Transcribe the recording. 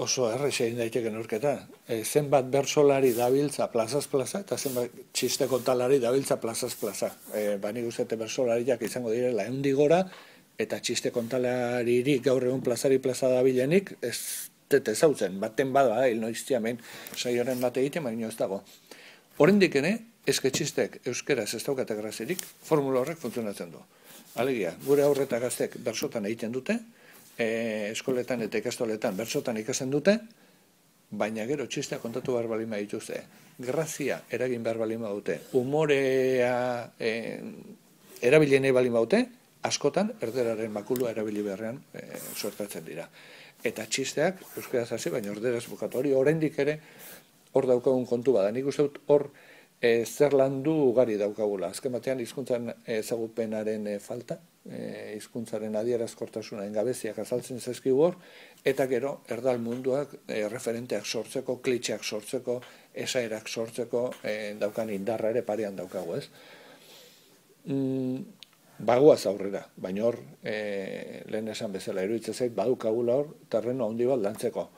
oso errexe egin daiteke neurketa. E, zenbat bersolari dabiltza plazaz plaza, eta zenbat txiste kontalari dabiltza plazaz plaza. E, Bani guztete bersolariak izango direla eundi eta txiste kontalari gaur egun plazari plaza dabilenik, ez tete zautzen, baten bada, hil eh, noiztia men, saioren bat egiten, baino ez dago. Horendik ere, esketxistek euskeraz ez daukate grazerik, formula horrek funtzionatzen du. Alegia, gure aurreta gaztek bersotan egiten dute, e, eskoletan eta ikastoletan bersotan ikasen dute, baina gero txisteak kontatu behar balima dituzte. Grazia eragin behar balima dute, umorea e, erabilenei balima dute, askotan erderaren makulua erabili beharrean e, sortatzen dira. Eta txisteak, euskeraz zazi, baina orderaz bukatu hori, oraindik ere hor daukagun kontu bada. Nik uste hor e, zer landu ugari daukagula. Azken batean, hizkuntzan ezagupenaren eh, falta, e, eh, izkuntzaren adierazkortasuna azaltzen zezkigu hor, eta gero, erdal munduak eh, referenteak sortzeko, klitxeak sortzeko, esaerak sortzeko, e, daukan indarra ere parean daukagu, ez? Mm, baguaz aurrera, baina hor, e, lehen esan bezala, eruditzezek, badukagula hor, terreno handi bat lantzeko.